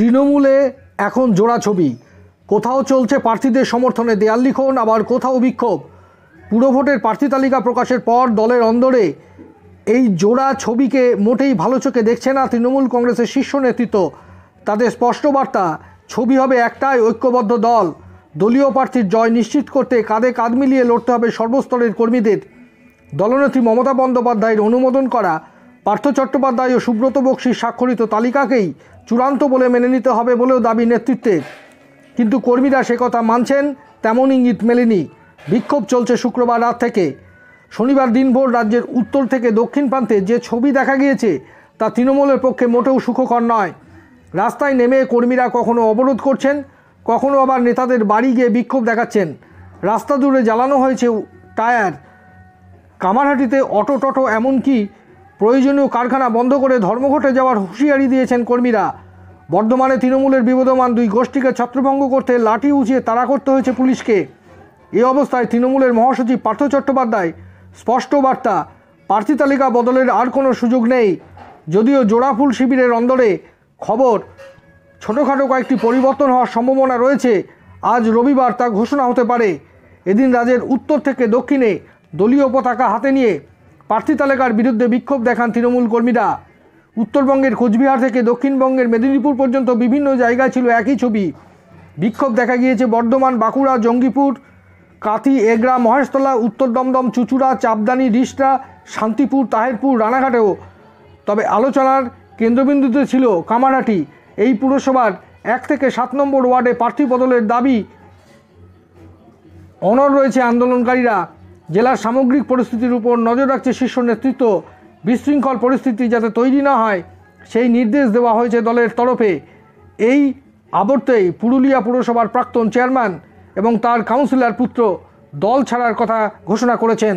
তৃণমূলে এখন জোড়া ছবি কোথাও চলছে প্রার্থীদের সমর্থনে দেয়াল লিখন আবার কোথাও বিক্ষোভ পুরভোটের প্রার্থী তালিকা প্রকাশের পর দলের অন্দরে এই জোড়া ছবিকে মোটেই ভালো চোখে দেখছে না তৃণমূল কংগ্রেসের শীর্ষ নেতৃত্ব তাদের স্পষ্ট বার্তা ছবি হবে একটাই ঐক্যবদ্ধ দল দলীয় প্রার্থীর জয় নিশ্চিত করতে কাঁধে কাঁধ মিলিয়ে লড়তে হবে সর্বস্তরের কর্মীদের দলনেত্রী মমতা বন্দ্যোপাধ্যায়ের অনুমোদন করা পার্থ চট্টোপাধ্যায় ও সুব্রত বক্সির স্বাক্ষরিত তালিকাকেই চূড়ান্ত বলে মেনে নিতে হবে বলেও দাবি নেতৃত্বের কিন্তু কর্মীরা সে কথা মানছেন তেমন ইঙ্গিত মেলেনি বিক্ষোভ চলছে শুক্রবার রাত থেকে শনিবার দিনভর রাজ্যের উত্তর থেকে দক্ষিণ প্রান্তে যে ছবি দেখা গিয়েছে তা তৃণমূলের পক্ষে মোটেও সুখকর নয় রাস্তায় নেমে কর্মীরা কখনো অবরোধ করছেন কখনো আবার নেতাদের বাড়ি গিয়ে বিক্ষোভ দেখাচ্ছেন রাস্তা দূরে জ্বালানো হয়েছে টায়ার কামারহাটিতে অটো টটো এমনকি প্রয়োজনীয় কারখানা বন্ধ করে ধর্মঘটে যাওয়ার হুঁশিয়ারি দিয়েছেন কর্মীরা বর্ধমানে তৃণমূলের বিবদমান দুই গোষ্ঠীকে ছত্রভঙ্গ করতে লাঠি উঁচিয়ে তাড়া করতে হয়েছে পুলিশকে এই অবস্থায় তৃণমূলের মহাসচিব পার্থ চট্টোপাধ্যায় স্পষ্ট বার্তা প্রার্থী তালিকা বদলের আর কোনো সুযোগ নেই যদিও জোড়াফুল শিবিরের অন্দরে খবর ছোটোখাটো কয়েকটি পরিবর্তন হওয়ার সম্ভাবনা রয়েছে আজ রবিবার তা ঘোষণা হতে পারে এদিন রাজ্যের উত্তর থেকে দক্ষিণে দলীয় পতাকা হাতে নিয়ে প্রার্থী তালিকার বিরুদ্ধে বিক্ষোভ দেখান তৃণমূল কর্মীরা উত্তরবঙ্গের কোচবিহার থেকে দক্ষিণবঙ্গের মেদিনীপুর পর্যন্ত বিভিন্ন জায়গায় ছিল একই ছবি বিক্ষোভ দেখা গিয়েছে বর্ধমান বাঁকুড়া জঙ্গিপুর কাতি এগরা মহেশতলা উত্তর দমদম চুচুড়া চাপদানি রিষ্টা শান্তিপুর তাহেরপুর রানাঘাটেও তবে আলোচনার কেন্দ্রবিন্দুতে ছিল কামারহাটি এই পুরসভার এক থেকে সাত নম্বর ওয়ার্ডে প্রার্থী বদলের দাবি অনর রয়েছে আন্দোলনকারীরা জেলার সামগ্রিক পরিস্থিতির উপর নজর রাখছে শীর্ষ নেতৃত্ব বিশৃঙ্খল পরিস্থিতি যাতে তৈরি না হয় সেই নির্দেশ দেওয়া হয়েছে দলের তরফে এই আবর্তেই পুরুলিয়া পুরসভার প্রাক্তন চেয়ারম্যান এবং তার কাউন্সিলর পুত্র দল ছাড়ার কথা ঘোষণা করেছেন